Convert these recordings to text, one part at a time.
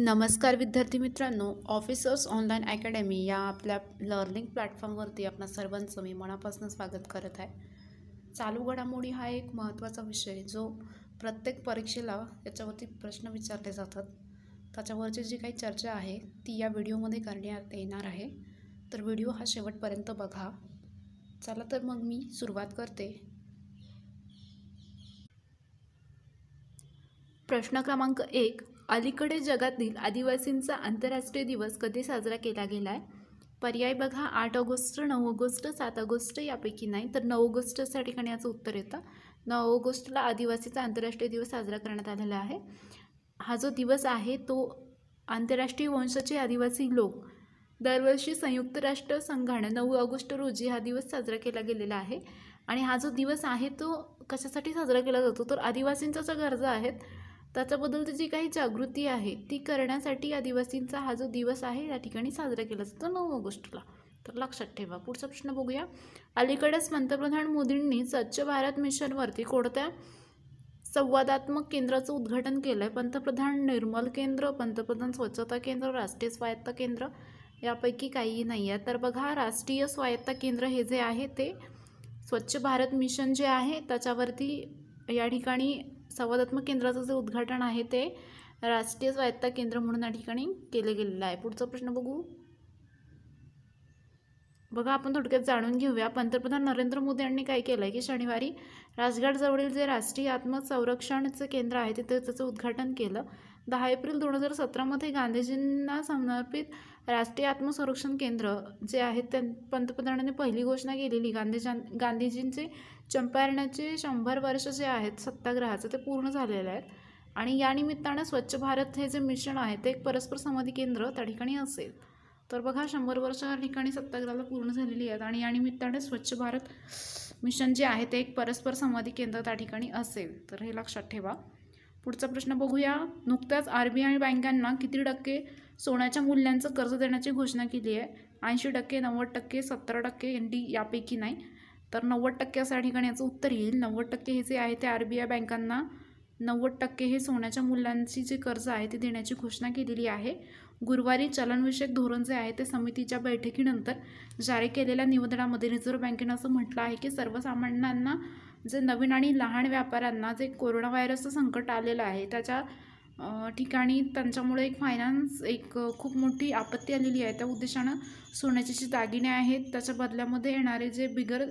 नमस्कार विद्यार्थी मित्रांनो ऑफिसर्स ऑनलाईन अकॅडमी या आपल्या लर्निंग प्लॅटफॉर्मवरती आपणा सर्वांचं मी मनापासून स्वागत करत आहे चालू घडामोडी हा एक महत्त्वाचा विषय जो प्रत्येक परीक्षेला त्याच्यावरती प्रश्न विचारले जातात त्याच्यावरची जी काही चर्चा आहे ती या व्हिडिओमध्ये करण्यात येणार आहे तर व्हिडिओ हा शेवटपर्यंत बघा चला तर मग मी सुरुवात करते प्रश्न क्रमांक एक अलीकडे जगातील आदिवासींचा आंतरराष्ट्रीय दिवस कधी साजरा केला गेला आहे पर्याय बघा आठ ऑगस्ट नऊ ऑगस्ट सात ऑगस्ट यापैकी नाही तर नऊ ऑगस्टच्या ठिकाणी याचं उत्तर येतं नऊ ऑगस्टला आदिवासीचा आंतरराष्ट्रीय दिवस साजरा करण्यात आलेला आहे हा जो दिवस आहे तो आंतरराष्ट्रीय वंशाचे आदिवासी लोक दरवर्षी संयुक्त राष्ट्र संघानं नऊ ऑगस्ट रोजी हा दिवस साजरा केला गेलेला आहे आणि हा जो दिवस आहे तो कशासाठी साजरा केला जातो तर आदिवासींचा जो गरजा आहेत त्याच्याबद्दलची जी काही जागृती आहे ती करण्यासाठी या दिवसींचा हा जो दिवस आहे या ठिकाणी साजरा केला जातो नऊ ऑगस्टला तर लक्षात ठेवा पुढचा प्रश्न बघूया अलीकडेच पंतप्रधान मोदींनी स्वच्छ भारत मिशनवरती कोणत्या संवादात्मक केंद्राचं उद्घाटन केलं आहे पंतप्रधान निर्मल केंद्र पंतप्रधान स्वच्छता केंद्र राष्ट्रीय स्वायत्त केंद्र यापैकी काहीही नाही आहे तर बघा राष्ट्रीय स्वायत्त केंद्र हे जे आहे ते स्वच्छ भारत मिशन जे आहे त्याच्यावरती या ठिकाणी संवादात्मक केंद्राचं जे उद्घाटन आहे ते राष्ट्रीय स्वायत्ता केंद्र म्हणून या ठिकाणी केले गेलेलं आहे पुढचा प्रश्न बघू बघा आपण थोडक्यात जाणून घेऊया पंतप्रधान नरेंद्र मोदी यांनी काय केलं आहे की शनिवारी राजघाटजवळील जे राष्ट्रीय आत्मसंरक्षणचं केंद्र आहे तिथे त्याचं उद्घाटन केलं दहा एप्रिल दोन हजार सतरामध्ये गांधीजींना समर्पित राष्ट्रीय आत्मसंरक्षण केंद्र जे आहे त्यां पंतप्रधानांनी पहिली घोषणा केलेली गांधीजां गांधीजींचे चंपारण्याचे शंभर वर्ष जे आहेत सत्याग्रहाचं ते पूर्ण झालेलं आहे आणि या स्वच्छ भारत हे जे मिशन आहे ते एक परस्पर समाधी केंद्र त्या ठिकाणी असेल तर बघा शंभर वर्ष या ठिकाणी सत्याग्रहाला पूर्ण झालेली आहेत आणि या स्वच्छ भारत मिशन जे आहे ते एक परस्पर संवादी केंद्र त्या ठिकाणी असेल तर हे लक्षात ठेवा पुढचा प्रश्न बघूया नुकत्याच आर बी आय बँकांना किती टक्के सोन्याच्या मूल्यांचं कर्ज देण्याची घोषणा केली आहे ऐंशी टक्के नव्वद टक्के सत्तर टक्के एन डी यापैकी नाही तर नव्वद टक्के असं या ठिकाणी याचं उत्तर येईल नव्वद टक्के हे जे आहे ते आर बी आय बँकांना नव्वद टक्के हे सोन्याच्या मूल्यांची जे कर्ज आहे ते देण्याची घोषणा केलेली आहे गुरुवारी चलनविषयक धोरण जे आहे ते समितीच्या बैठकीनंतर जारी केलेल्या निवेदनामध्ये रिझर्व्ह बँकेनं असं म्हटलं आहे की सर्वसामान्यांना जे नवीन आणि लहान व्यापाऱ्यांना जे कोरोना व्हायरसचं संकट आलेलं आहे त्याच्या ठिकाणी त्यांच्यामुळे एक फायनान्स एक खूप मोठी आपत्ती आलेली आहे त्या उद्देशानं सोन्याची जी दागिने आहेत त्याच्या बदल्यामध्ये येणारे जे बिगर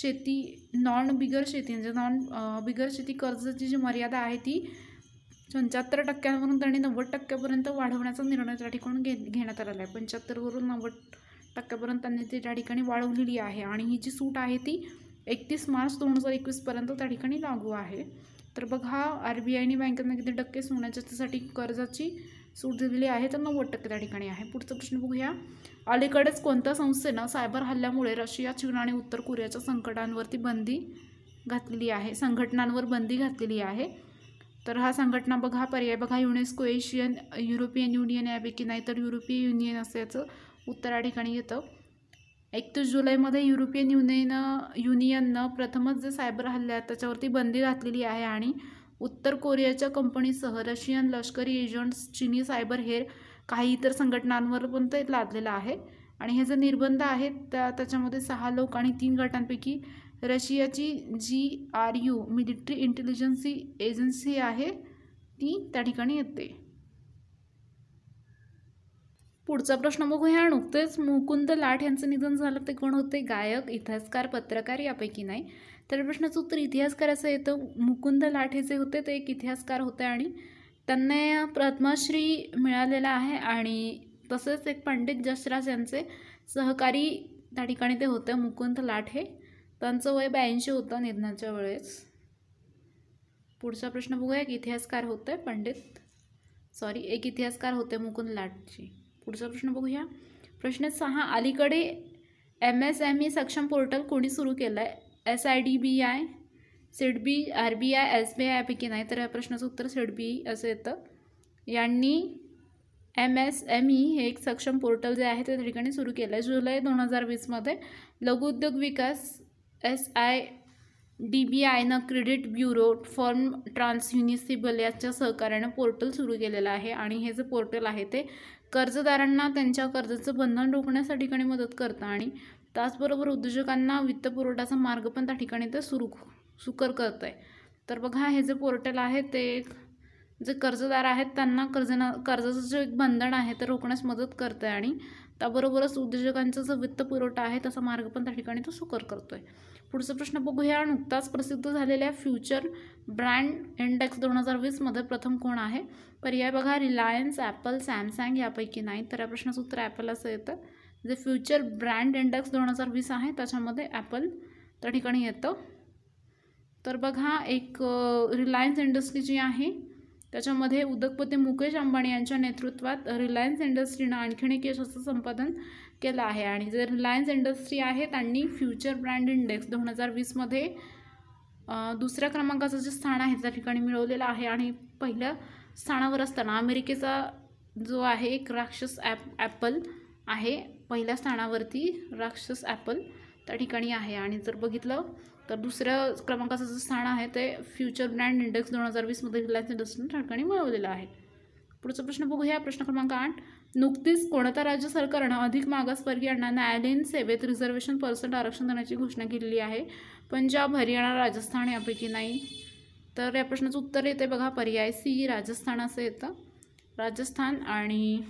शेती नॉन बिगर शेती म्हणजे नॉन बिगर शेती कर्जाची जी मर्यादा आहे ती पंच्याहत्तर टक्क्यांवरून त्यांनी नव्वद टक्क्यापर्यंत वाढवण्याचा निर्णय त्या ठिकाणी घे घेण्यात आलेला आहे पंच्याहत्तरवरून नव्वद टक्क्यापर्यंत त्यांनी ती त्या ठिकाणी वाढवलेली आहे आणि ही जी सूट आहे ती एकतीस मार्च दोन हजार एकवीसपर्यंत त्या ठिकाणी लागू आहे तर बघ हा आर बी आयने बँकेनं किती टक्के सोन्याच्यासाठी कर्जाची सूट दिलेली आहे तर नव्वद टक्के त्या ठिकाणी आहे पुढचा प्रश्न बघूया अलीकडेच कोणत्या संस्थेनं सायबर हल्ल्यामुळे रशिया चीन आणि उत्तर कोरियाच्या संकटांवरती बंदी घातलेली आहे संघटनांवर बंदी घातलेली आहे तर हा संघटना बघा हा पर्याय बघा युनेस्को एशियन युरोपियन युनियन यापैकी नाही तर युरोपीय युनियन असल्याचं उत्तर या ठिकाणी येतं एकतीस जुलैमध्ये युरोपियन युनियन युनियननं प्रथमच जे सायबर आहेत त्याच्यावरती बंदी घातलेली आहे आणि उत्तर कोरियाच्या कंपनीसह रशियन लष्करी एजंट्स चिनी सायबर हेर काही इतर संघटनांवर पण ते लादलेलं आहे आणि हे जे निर्बंध आहेत त्या त्याच्यामध्ये सहा लोक आणि तीन गटांपैकी रशियाची G R U military intelligence agency आहे ती त्या ठिकाणी येते पुढचा प्रश्न बघूया नुकतेच मुकुंद लाठ यांचं निधन झालं ते कोण होते गायक इतिहासकार पत्रकार यापैकी नाही तर प्रश्नाचं उत्तर इतिहासकार इतिहासकाराचं येतं मुकुंद लाठ हे जे होते ते एक इतिहासकार होते आणि त्यांना पद्मश्री मिळालेला आहे आणि तसेच एक पंडित जसराज यांचे सहकारी त्या ठिकाणी ते होते मुकुंद लाठ हे त्यांचं वय ब्याऐंशी होतं निधनाच्या वेळेस पुढचा प्रश्न बघूया एक इतिहासकार होते पंडित सॉरी एक इतिहासकार होते मुकुंद लाटची पुढचा प्रश्न बघूया प्रश्न सहा अलीकडे M S M E Saksham portal कोणी सुरू केलं आहे S I D B I B R B I S B I नाही तर या प्रश्नाचं उत्तर बी असं येतं यांनी एम एस एम ई हे एक सक्षम पोर्टल जे आहे ते ठिकाणी सुरू केलं आहे जुलै दोन हजार वीसमध्ये लघुउद्योग विकास एस आय डी बी आयनं credit bureau form trans union CIBIL याच्या सहकार्यानं पोर्टल सुरू केलेलं आहे आणि हे जे पोर्टल आहे ते कर्जदारांना त्यांच्या कर्जाचं बंधन रोखण्यासाठी ठिकाणी मदत करतं आणि त्याचबरोबर उद्योजकांना वित्तपुरवठ्याचा मार्ग पण त्या ठिकाणी ते सुरू सुकर करतं आहे तर बघा हे जे पोर्टल आहे ते जे कर्जदार आहेत त्यांना कर्जना कर्जाचं जे एक बंधन आहे ते रोखण्यास मदत करतं आहे आणि त्याबरोबरच उद्योजकांचा जो वित्तपुरवठा आहे तसा मार्ग पण त्या ठिकाणी तो सुकर करतो आहे पुढचा प्रश्न बघूया नुकताच प्रसिद्ध झालेल्या फ्युचर ब्रँड इंडेक्स दोन हजार वीसमध्ये प्रथम कोण आहे पर्याय बघा रिलायन्स ॲपल सॅमसंग यापैकी नाही तर या प्रश्नाचं उत्तर ॲपल असं येतं जे फ्युचर ब्रँड इंडेक्स दोन हजार वीस आहे त्याच्यामध्ये ॲपल त्या ठिकाणी येतं तर बघा एक रिलायन्स इंडस्ट्री जी आहे त्याच्यामध्ये उद्योगपती मुकेश अंबानी यांच्या नेतृत्वात रिलायन्स इंडस्ट्रीनं आणखीन एक यशाचं संपादन केलं आहे आणि जे रिलायन्स इंडस्ट्री आहे त्यांनी फ्युचर ब्रँड इंडेक्स दोन हजार वीसमध्ये दुसऱ्या क्रमांकाचं जे स्थान आहे त्या ठिकाणी मिळवलेलं आहे आणि पहिल्या स्थानावर असताना अमेरिकेचा जो आहे एक राक्षस ॲप ॲप ॲपल आहे पहिल्या स्थानावरती राक्षस ॲपल त्या ठिकाणी आहे आणि जर बघितलं तर दुसऱ्या क्रमांकाचं जे स्थान आहे ते फ्युचर ब्रँड इंडेक्स दोन हजार वीसमध्ये रिलायन्स इंडस्ट्रीने त्या ठिकाणी मिळवलेलं आहे पुढचा प्रश्न बघूया प्रश्न क्रमांक आठ नुकतीच कोणत्या राज्य सरकारनं अधिक मागासवर्गीयांना न्यायालयीन सेवेत रिझर्वेशन पर्सेंट आरक्षण देण्याची घोषणा केलेली आहे पंजाब हरियाणा राजस्थान यापैकी नाही तर या प्रश्नाचं उत्तर येते बघा पर्याय सी राजस्थान असं येतं राजस्थान आणि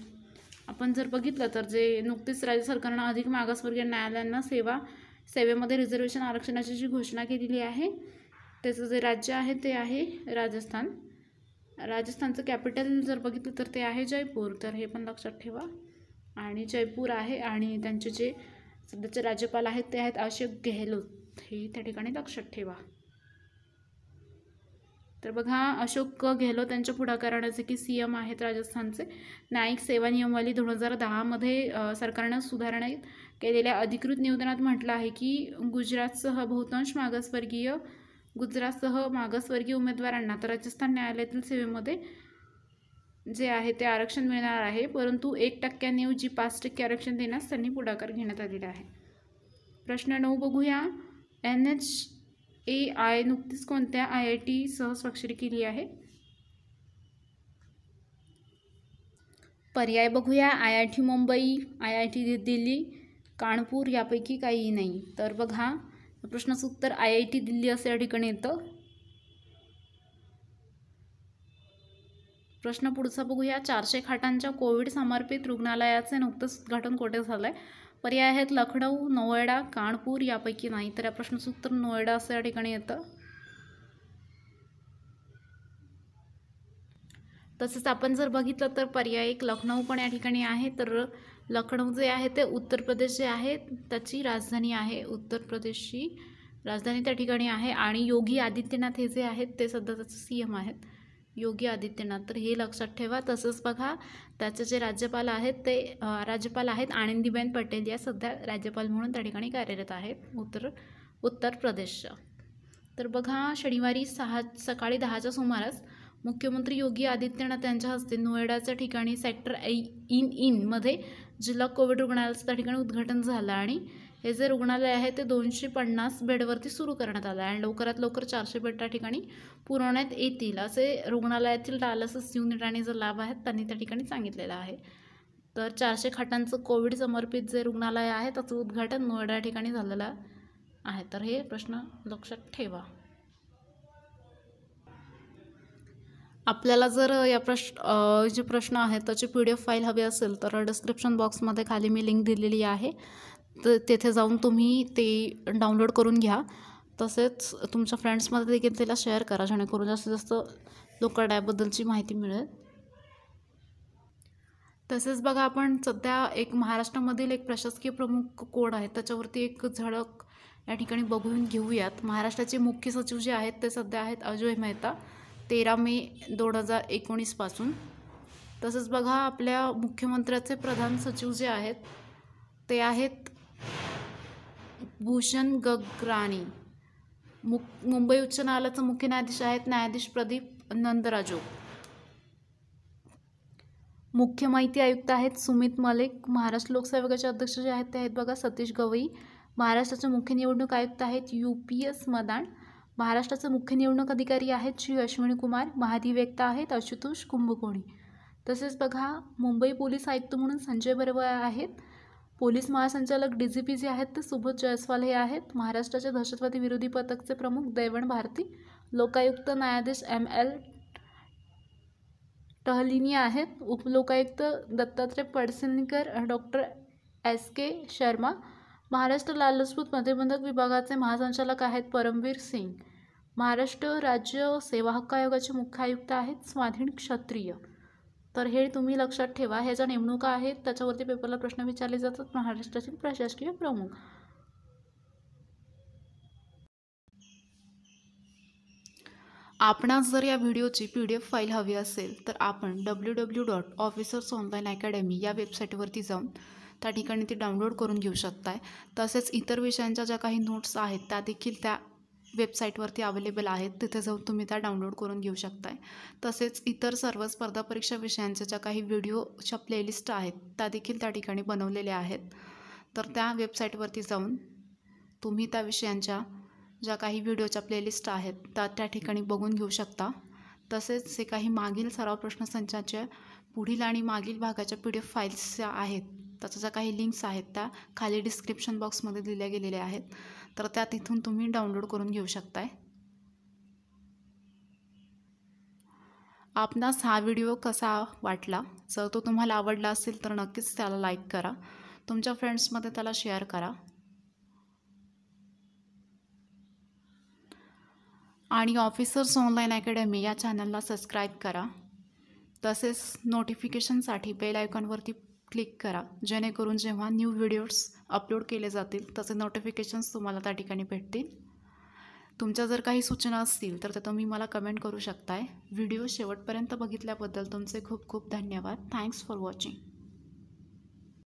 आपण जर बघितलं तर जे नुकतीच राज्य सरकारनं अधिक मागासवर्गीय न्यायालयांना सेवा सेवेमध्ये रिझर्वेशन आरक्षणाची जी घोषणा केलेली आहे त्याचं जे राज्य आहे ते आहे राजस्थान राजस्थानचं कॅपिटल जर बघितलं तर ते आहे जयपूर तर हे पण लक्षात ठेवा आणि जयपूर आहे आणि त्यांचे जे सध्याचे राज्यपाल आहेत ते आहेत अशोक गेहलोत हे त्या ठिकाणी लक्षात ठेवा तर बघा अशोक गेहलोत त्यांच्या पुढाकारानं जे की सी एम आहेत राजस्थानचे न्यायिक सेवा नियमावली दोन हजार दहामध्ये सरकारनं सुधारणा केलेल्या अधिकृत निवेदनात म्हटलं आहे की गुजरातसह बहुतांश मागासवर्गीय गुजरातसह मागासवर्गीय उमेदवारांना तर राजस्थान न्यायालयातील सेवेमध्ये जे आहे ते आरक्षण मिळणार आहे परंतु एक जी पाच टक्के आरक्षण देण्यास त्यांनी पुढाकार घेण्यात आलेला आहे प्रश्न नऊ बघूया एन एच ए आय नुकतीच कोणत्या आय आय टी सह स्वाक्षरी केली आहे पर्याय बघूया I I T Mumbai I I T Delhi Kanpur यापैकी काहीही नाही तर बघा प्रश्नाचं उत्तर आय आय टी दिल्ली असं या ठिकाणी येतं प्रश्न पुढचा बघूया चारशे खाटांच्या कोविड समर्पित रुग्णालयाचे नुकतंच उद्घाटन कोठे झालं आहे पर्याय आहेत लखनऊ नोएडा कानपूर यापैकी नाही तर या प्रश्नाचं उत्तर नोएडा असं या ठिकाणी येतं तसंच आपण जर बघितलं तर पर्याय एक लखनऊ पण या ठिकाणी आहे तर लखनऊ जे आहे ते उत्तर प्रदेश जे आहे त्याची राजधानी आहे उत्तर प्रदेशची राजधानी त्या ठिकाणी आहे आणि योगी आदित्यनाथ हे जे आहेत ते सध्या त्याचं सी एम आहेत योगी आदित्यनाथ तर हे लक्षात ठेवा तसंच बघा त्याचे जे राज्यपाल आहेत ते राज्यपाल आहेत आनंदीबेन पटेल या सध्या राज्यपाल म्हणून त्या ठिकाणी कार्यरत आहेत उत्तर उत्तर प्रदेशच्या तर बघा शनिवारी सहा सकाळी दहाच्या सुमारास मुख्यमंत्री योगी आदित्यनाथ यांच्या हस्ते नोएडाच्या ठिकाणी सेक्टर ऐ इन इनमध्ये जिल्हा कोविड रुग्णालयाचं त्या ठिकाणी उद्घाटन झालं आणि हे जे रुग्णालय आहे ते दोनशे पन्नास बेडवरती सुरू करण्यात आलं आहे आणि लवकरात लवकर चारशे बेड त्या ठिकाणी पुरवण्यात येतील असे रुग्णालयातील डायलासिस युनिट आणि जे लाभ आहेत त्यांनी त्या ठिकाणी सांगितलेलं आहे तर चारशे खाटांचं कोविड समर्पित जे रुग्णालय आहे त्याचं उद्घाटन नोएडा या ठिकाणी झालेलं आहे तर हे प्रश्न लक्षात ठेवा आपल्याला जर या प्रश्न जे प्रश्न आहेत त्याची पी डी एफ फाईल हवी असेल तर डिस्क्रिप्शन बॉक्समध्ये खाली मी लिंक दिलेली आहे तर तेथे जाऊन तुम्ही ते डाउनलोड करून घ्या तसेच तुमच्या फ्रेंड्समध्ये देखील त्याला शेअर करा जेणेकरून जास्तीत जास्त लोकांना याबद्दलची माहिती मिळेल तसेच बघा आपण सध्या एक महाराष्ट्रामधील एक प्रशासकीय प्रमुख कोड आहे त्याच्यावरती एक झळक या ठिकाणी बघून घेऊयात महाराष्ट्राचे मुख्य सचिव जे आहेत ते सध्या आहेत अजय मेहता तेरा मे दोन हजार एकोणीसपासून तसंच बघा आपल्या मुख्यमंत्र्याचे प्रधान सचिव जे आहेत ते आहेत भूषण गगराणी मु मुंबई उच्च न्यायालयाचे मुख्य न्यायाधीश आहेत न्यायाधीश प्रदीप नंदराजो मुख्य माहिती आयुक्त आहेत सुमित मलिक महाराष्ट्र आयोगाचे अध्यक्ष जे आहेत ते आहेत बघा सतीश गवई महाराष्ट्राचे मुख्य निवडणूक आयुक्त आहेत यू पी एस मदान महाराष्ट्राचे मुख्य निवडणूक अधिकारी आहेत श्री अश्विनी कुमार महाधिवक्ता आहेत आशुतोष कुंभकोणी तसेच बघा मुंबई पोलीस आयुक्त म्हणून संजय बरवळ आहेत पोलीस महासंचालक डी जी पी जे आहेत ते सुबोध जयस्वाल हे आहेत महाराष्ट्राच्या दहशतवादी विरोधी पथकचे प्रमुख दैवण भारती लोकायुक्त न्यायाधीश एम एल टहलिनी आहेत उपलोकायुक्त Dattatray Padsalgikar doctor S K Sharma Maharashtra लालसपूत प्रतिबंधक विभागाचे महासंचालक आहेत परमवीर सिंग महाराष्ट्र राज्य सेवा हक्क आयोगाचे मुख्य आयुक्त आहेत स्वाधीन क्षत्रिय तर हे तुम्ही लक्षात ठेवा ह्या ज्या नेमणुका आहेत त्याच्यावरती पेपरला प्रश्न विचारले जातात महाराष्ट्रातील प्रशासकीय प्रमुख आपणास जर या व्हिडिओची पी डी एफ फाईल हवी असेल तर आपण W W dot officers online academy या वेबसाईटवरती जाऊन त्या ठिकाणी ती डाउनलोड करून घेऊ शकताय तसेच इतर विषयांच्या ज्या काही नोट्स आहेत त्या देखील त्या वेबसाईटवरती अवेलेबल आहेत तिथे जाऊन तुम्ही त्या डाउनलोड करून घेऊ शकताय तसेच इतर सर्व स्पर्धा परीक्षा विषयांच्या ज्या काही व्हिडिओच्या प्लेलिस्ट आहेत त्या देखील त्या ठिकाणी बनवलेल्या आहेत तर त्या वेबसाईटवरती जाऊन तुम्ही त्या विषयांच्या ज्या काही व्हिडिओच्या प्लेलिस्ट आहेत त्या त्या ठिकाणी बघून घेऊ शकता तसेच जे काही मागील सराव प्रश्नसंचाच्या पुढील आणि मागील भागाच्या पी डी एफ फाईल्स आहेत त्याच्या ज्या काही लिंक्स आहेत त्या खाली डिस्क्रिप्शन बॉक्समध्ये दिल्या गेलेल्या आहेत तर त्या तिथून तुम्ही डाउनलोड करून घेऊ शकताय आपणास हा व्हिडिओ कसा वाटला जर तो तुम्हाला आवडला असेल तर नक्कीच त्याला लाईक करा तुमच्या फ्रेंड्समध्ये त्याला शेअर करा आणि ऑफिसर्स ऑनलाईन अकॅडमी या चॅनलला सबस्क्राईब करा तसेच नोटिफिकेशनसाठी बेल आयकॉनवरती क्लिक करा जेणेकरून जेव्हा न्यू व्हिडिओज अपलोड केले जातील तसे नोटिफिकेशन्स तुम्हाला त्या ठिकाणी भेटतील तुमच्या जर काही सूचना असतील तर त्या तुम्ही मला कमेंट करू शकताय व्हिडिओ शेवटपर्यंत बघितल्याबद्दल तुमचे खूप खूप धन्यवाद थँक्स फॉर वॉचिंग